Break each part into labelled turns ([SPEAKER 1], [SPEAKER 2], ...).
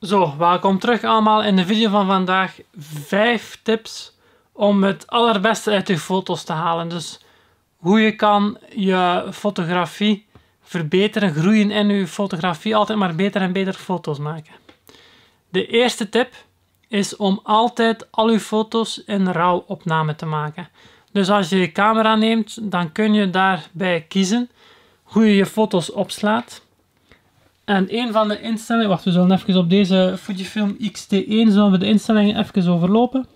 [SPEAKER 1] Zo, welkom terug allemaal in de video van vandaag. 5 tips om het allerbeste uit je foto's te halen. Dus hoe je kan je fotografie verbeteren, groeien in je fotografie, altijd maar beter en beter foto's maken. De eerste tip is om altijd al je foto's in RAW opname te maken. Dus als je je camera neemt, dan kun je daarbij kiezen hoe je je foto's opslaat. En een van de instellingen, wacht, we zullen even op deze Fujifilm X-T1 zullen we de instellingen even overlopen.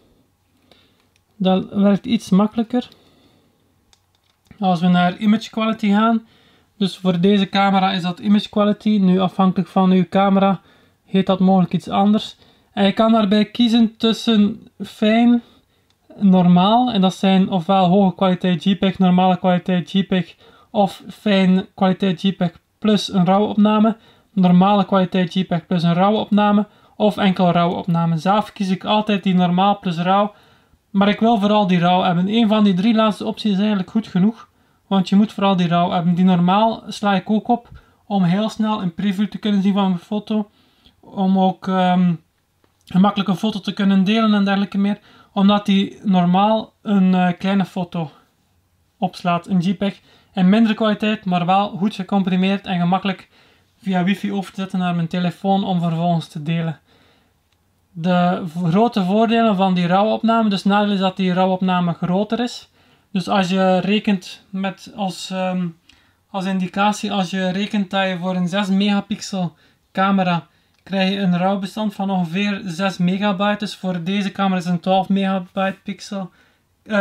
[SPEAKER 1] Dat werkt iets makkelijker. Als we naar image quality gaan, dus voor deze camera is dat image quality. Nu afhankelijk van uw camera heet dat mogelijk iets anders. En je kan daarbij kiezen tussen fijn, normaal, en dat zijn ofwel hoge kwaliteit JPEG, normale kwaliteit JPEG, of fijn kwaliteit JPEG plus een RAW opname normale kwaliteit JPEG plus een rauwe opname of enkel rauwe opname. Zelf kies ik altijd die normaal plus rauw, maar ik wil vooral die rauw hebben. Een van die drie laatste opties is eigenlijk goed genoeg, want je moet vooral die rauw hebben. Die normaal sla ik ook op om heel snel een preview te kunnen zien van mijn foto, om ook ehm, een makkelijke foto te kunnen delen en dergelijke meer, omdat die normaal een eh, kleine foto opslaat, een JPEG. En minder kwaliteit, maar wel goed gecomprimeerd en gemakkelijk via wifi over te zetten naar mijn telefoon om vervolgens te delen. De grote voordelen van die rouwopname, dus nadeel is dat die rouwopname groter is. Dus als je rekent met als, ehm, als indicatie, als je rekent dat je voor een 6 megapixel camera krijg je een rouwbestand van ongeveer 6 megabyte. Dus voor deze camera is een 12 megabyte pixel,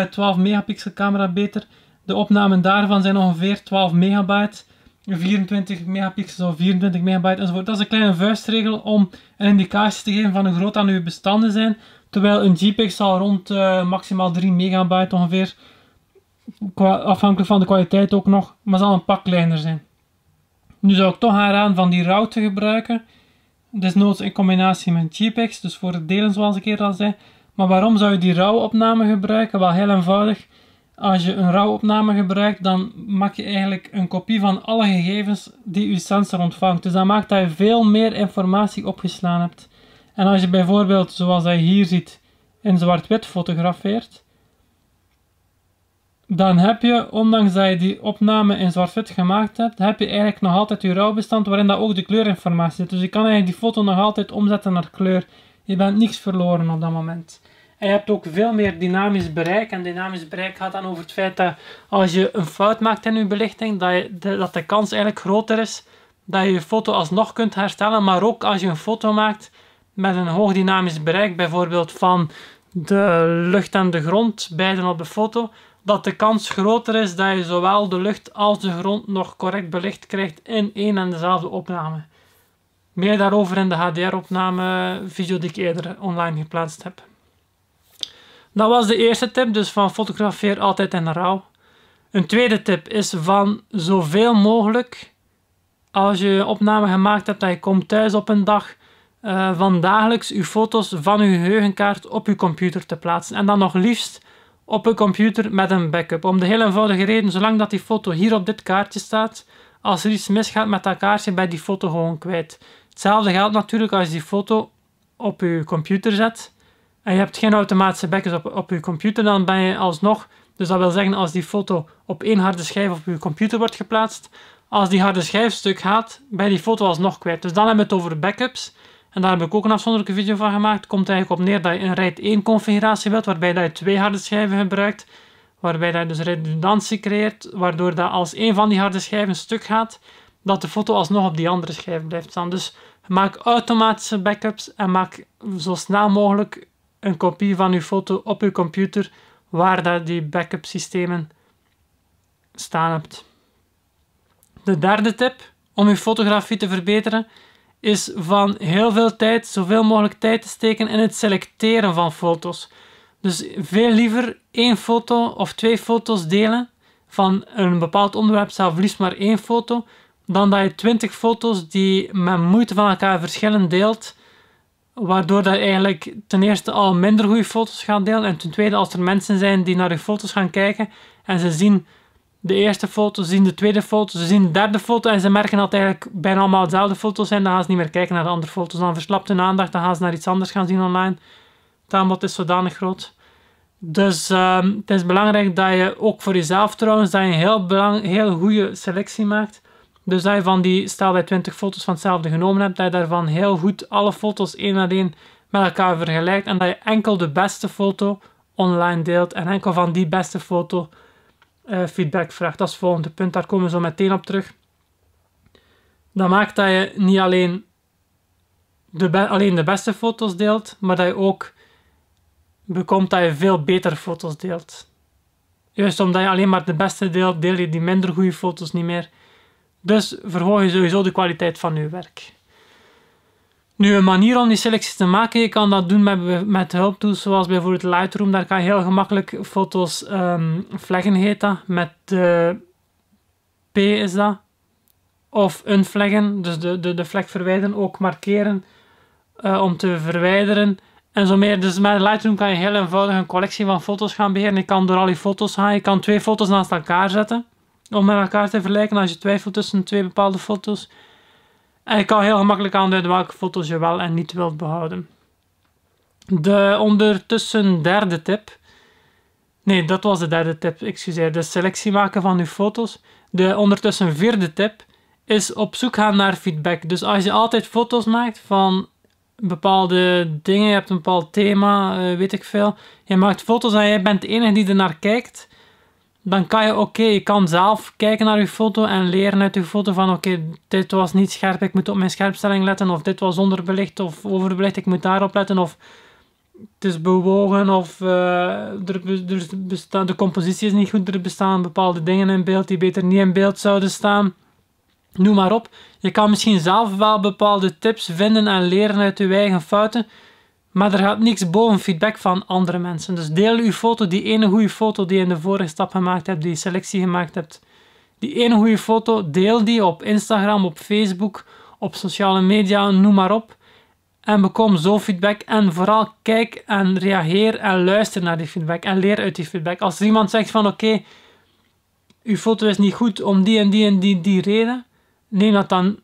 [SPEAKER 1] 12 eh, megapixel camera beter. De opnamen daarvan zijn ongeveer 12 megabyte. 24 megapixels of 24 megabyte enzovoort. Dat is een kleine vuistregel om een indicatie te geven van hoe groot aan uw bestanden zijn. Terwijl een JPEG zal rond eh, maximaal 3 megabyte ongeveer, qua, afhankelijk van de kwaliteit ook nog, maar zal een pak kleiner zijn. Nu zou ik toch aanraden van die RAW te gebruiken. Desnoods in combinatie met JPEGs, dus voor het delen zoals ik eerder al zei. Maar waarom zou je die RAW opname gebruiken? Wel heel eenvoudig. Als je een rouwopname opname gebruikt, dan maak je eigenlijk een kopie van alle gegevens die je sensor ontvangt. Dus dat maakt dat je veel meer informatie opgeslaan hebt. En als je bijvoorbeeld, zoals hij hier ziet, in zwart-wit fotografeert, dan heb je, ondanks dat je die opname in zwart-wit gemaakt hebt, heb je eigenlijk nog altijd je rouwbestand waarin dat ook de kleurinformatie zit. Dus je kan eigenlijk die foto nog altijd omzetten naar kleur. Je bent niks verloren op dat moment je hebt ook veel meer dynamisch bereik. En dynamisch bereik gaat dan over het feit dat als je een fout maakt in je belichting, dat, je, de, dat de kans eigenlijk groter is dat je je foto alsnog kunt herstellen. Maar ook als je een foto maakt met een hoog dynamisch bereik, bijvoorbeeld van de lucht en de grond, beiden op de foto, dat de kans groter is dat je zowel de lucht als de grond nog correct belicht krijgt in één en dezelfde opname. Meer daarover in de HDR-opname video die ik eerder online geplaatst heb. Dat was de eerste tip, dus van fotografeer altijd in rouw. Een tweede tip is van zoveel mogelijk, als je opname gemaakt hebt dat je komt thuis op een dag, eh, van dagelijks je foto's van je geheugenkaart op je computer te plaatsen. En dan nog liefst op een computer met een backup. Om de heel eenvoudige reden, zolang dat die foto hier op dit kaartje staat, als er iets misgaat met dat kaartje, ben je die foto gewoon kwijt. Hetzelfde geldt natuurlijk als je die foto op je computer zet en je hebt geen automatische backups op, op je computer, dan ben je alsnog, dus dat wil zeggen als die foto op één harde schijf op je computer wordt geplaatst, als die harde schijf stuk gaat, ben je die foto alsnog kwijt. Dus dan hebben we het over backups. En daar heb ik ook een afzonderlijke video van gemaakt. Komt eigenlijk op neer dat je een RAID 1 configuratie wilt, waarbij dat je twee harde schijven gebruikt. Waarbij dat je dus redundantie creëert, waardoor dat als één van die harde schijven stuk gaat, dat de foto alsnog op die andere schijf blijft staan. Dus maak automatische backups en maak zo snel mogelijk een kopie van uw foto op uw computer waar dat die backup systemen staan hebt. De derde tip om uw fotografie te verbeteren is van heel veel tijd, zoveel mogelijk tijd te steken in het selecteren van foto's. Dus veel liever één foto of twee foto's delen van een bepaald onderwerp, zelf liefst maar één foto, dan dat je twintig foto's die met moeite van elkaar verschillen deelt Waardoor dat eigenlijk ten eerste al minder goede foto's gaan delen. En ten tweede, als er mensen zijn die naar je foto's gaan kijken en ze zien de eerste foto, ze zien de tweede foto, ze zien de derde foto en ze merken dat het eigenlijk bijna allemaal dezelfde foto's zijn, dan gaan ze niet meer kijken naar de andere foto's. Dan verslapt hun aandacht, dan gaan ze naar iets anders gaan zien online. Het aanbod is zodanig groot. Dus ehm, het is belangrijk dat je ook voor jezelf trouwens, dat je een heel, belang, heel goede selectie maakt. Dus dat je van die, stel dat je 20 foto's van hetzelfde genomen hebt, dat je daarvan heel goed alle foto's één na één met elkaar vergelijkt en dat je enkel de beste foto online deelt en enkel van die beste foto eh, feedback vraagt. Dat is het volgende punt, daar komen we zo meteen op terug. Dat maakt dat je niet alleen de, alleen de beste foto's deelt, maar dat je ook bekomt dat je veel betere foto's deelt. Juist omdat je alleen maar de beste deelt, deel je die minder goede foto's niet meer. Dus verhoog je sowieso de kwaliteit van je werk. Nu, een manier om die selecties te maken, je kan dat doen met, met hulptools zoals bijvoorbeeld Lightroom. Daar kan je heel gemakkelijk foto's ehm, vleggen flaggen, heet dat. Met de P is dat. Of unflaggen, dus de, de, de vlek verwijderen, ook markeren eh, om te verwijderen. En zo meer. Dus met Lightroom kan je heel eenvoudig een collectie van foto's gaan beheren. Je kan door al die foto's gaan. Je kan twee foto's naast elkaar zetten om met elkaar te vergelijken als je twijfelt tussen twee bepaalde foto's. En je kan heel gemakkelijk aanduiden welke foto's je wel en niet wilt behouden. De ondertussen derde tip. Nee, dat was de derde tip, excuseer. De selectie maken van uw foto's. De ondertussen vierde tip is op zoek gaan naar feedback. Dus als je altijd foto's maakt van bepaalde dingen, je hebt een bepaald thema, eh, weet ik veel. Je maakt foto's en jij bent de enige die er naar kijkt dan kan je, oké, je kan zelf kijken naar je foto en leren uit je foto van, oké, dit was niet scherp, ik moet op mijn scherpstelling letten, of dit was onderbelicht of overbelicht, ik moet daarop letten, of het is bewogen, of eh, de compositie is niet goed, er bestaan bepaalde dingen in beeld die beter niet in beeld zouden staan. Noem maar op. Je kan misschien zelf wel bepaalde tips vinden en leren uit je eigen fouten, maar er gaat niks boven feedback van andere mensen. Dus deel uw foto, die ene goede foto die je in de vorige stap gemaakt hebt, die selectie gemaakt hebt. Die ene goede foto, deel die op Instagram, op Facebook, op sociale media, noem maar op. En bekom zo feedback. En vooral kijk en reageer en luister naar die feedback. En leer uit die feedback. Als er iemand zegt van oké, uw foto is niet goed om die en die en die, die reden. Neem dat dan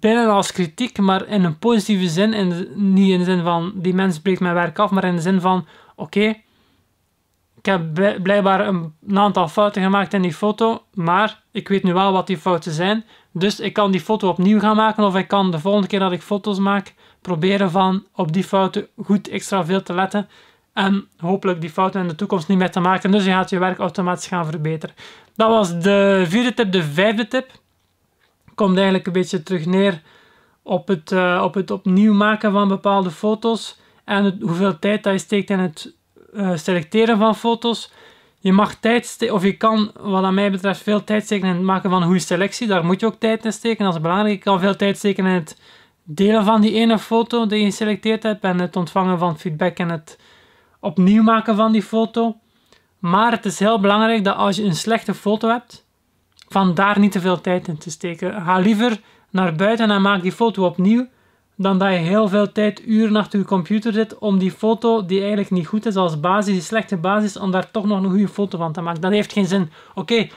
[SPEAKER 1] binnen als kritiek, maar in een positieve zin. In niet in de zin van die mens breekt mijn werk af, maar in de zin van: oké, ik heb blijkbaar een, een, aantal fouten gemaakt in die foto, maar ik weet nu wel wat die fouten zijn. Dus ik kan die foto opnieuw gaan maken, of ik kan de volgende keer dat ik foto's maak, proberen van op die fouten goed extra veel te letten. En hopelijk die fouten in de toekomst niet meer te maken. Dus je gaat je werk automatisch gaan verbeteren. Dat was de vierde tip. De vijfde tip komt eigenlijk een beetje terug neer op het, eh, op het opnieuw maken van bepaalde foto's en het, hoeveel tijd dat je steekt in het eh, selecteren van foto's. Je mag tijd of je kan, wat aan mij betreft, veel tijd steken in het maken van een goede selectie. Daar moet je ook tijd in steken, dat is belangrijk. Je kan veel tijd steken in het delen van die ene foto die je geselecteerd hebt en het ontvangen van feedback en het opnieuw maken van die foto. Maar het is heel belangrijk dat als je een slechte foto hebt, van daar niet te veel tijd in te steken. Ga liever naar buiten en maak die foto opnieuw, dan dat je heel veel tijd uren achter je computer zit om die foto, die eigenlijk niet goed is als basis, die slechte basis, om daar toch nog een goede foto van te maken. Dat heeft geen zin. Oké,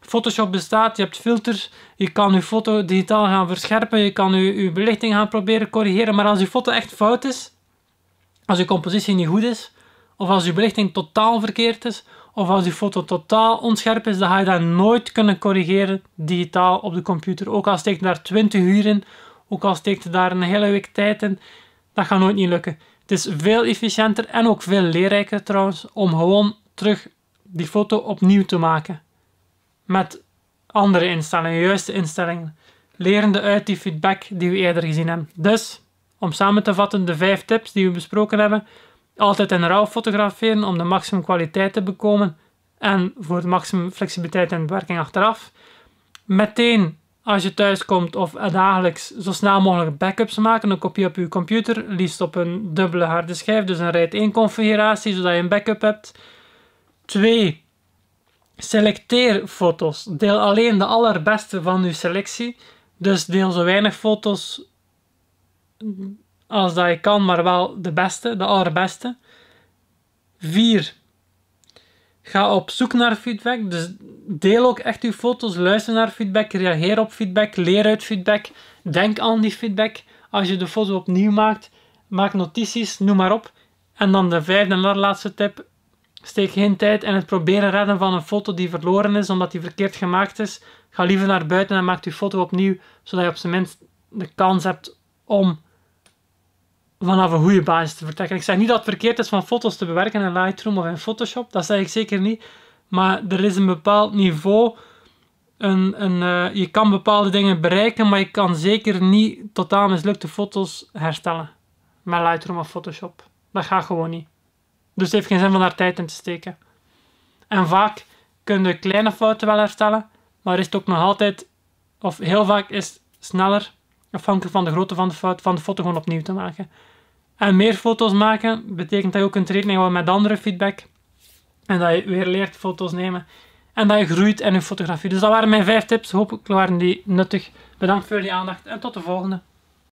[SPEAKER 1] Photoshop bestaat, je hebt filters, je kan je foto digitaal gaan verscherpen, je kan je, je belichting gaan proberen corrigeren, maar als je foto echt fout is, als je compositie niet goed is, of als je belichting totaal verkeerd is, of als die foto totaal onscherp is, dan ga je dat nooit kunnen corrigeren digitaal op de computer. Ook al steekt daar 20 uur in, ook al steekt daar een hele week tijd in, dat gaat nooit niet lukken. Het is veel efficiënter en ook veel leerrijker trouwens om gewoon terug die foto opnieuw te maken. Met andere instellingen, juiste instellingen. Lerende uit die feedback die we eerder gezien hebben. Dus, om samen te vatten de vijf tips die we besproken hebben, altijd in rauw fotograferen om de maximum kwaliteit te bekomen en voor de maximum flexibiliteit en werking bewerking achteraf. Meteen als je thuis komt of dagelijks zo snel mogelijk backups maken, een kopie op je computer, liefst op een dubbele harde schijf, dus een RAID 1 configuratie, zodat je een backup hebt. 2. Selecteer foto's. Deel alleen de allerbeste van je selectie. Dus deel zo weinig foto's als dat je kan, maar wel de beste, de allerbeste. 4. ga op zoek naar feedback. Dus deel ook echt uw foto's, luister naar feedback, reageer op feedback, leer uit feedback. Denk aan die feedback. Als je de foto opnieuw maakt, maak notities, noem maar op. En dan de vijfde en laatste tip. Steek geen tijd in het proberen redden van een foto die verloren is omdat die verkeerd gemaakt is. Ga liever naar buiten en maak uw foto opnieuw, zodat je op zijn minst de kans hebt om vanaf een goede basis te vertrekken. Ik zeg niet dat het verkeerd is van foto's te bewerken in Lightroom of in Photoshop, dat zeg ik zeker niet. Maar er is een bepaald niveau. Een, een, eh, je kan bepaalde dingen bereiken, maar je kan zeker niet totaal mislukte foto's herstellen. Met Lightroom of Photoshop. Dat gaat gewoon niet. Dus het heeft geen zin om daar tijd in te steken. En vaak kun je kleine fouten wel herstellen, maar is het ook nog altijd, of heel vaak is het sneller, afhankelijk van de grootte van de fout, van de foto gewoon opnieuw te maken. En meer foto's maken betekent dat je ook een rekening houden met andere feedback. En dat je weer leert foto's nemen. En dat je groeit in je fotografie. Dus dat waren mijn vijf tips. Hopelijk waren die nuttig. Bedankt voor jullie aandacht en tot de volgende.